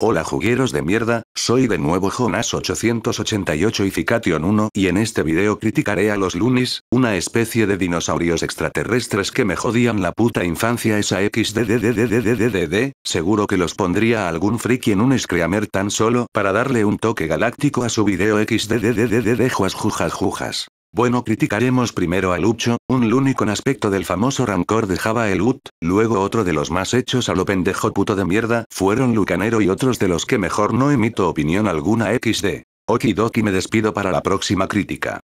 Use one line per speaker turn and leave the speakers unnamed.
Hola jugueros de mierda, soy de nuevo Jonas 888 y Fication 1 y en este video criticaré a los Lunis, una especie de dinosaurios extraterrestres que me jodían la puta infancia esa xddddddd, seguro que los pondría algún friki en un screamer tan solo para darle un toque galáctico a su video xddddd juas jujas jujas. Bueno, criticaremos primero a Lucho, un Luni con aspecto del famoso rancor de Java el Ut, luego otro de los más hechos a lo pendejo puto de mierda, fueron Lucanero y otros de los que mejor no emito opinión alguna XD. Okidoki me despido para la próxima crítica.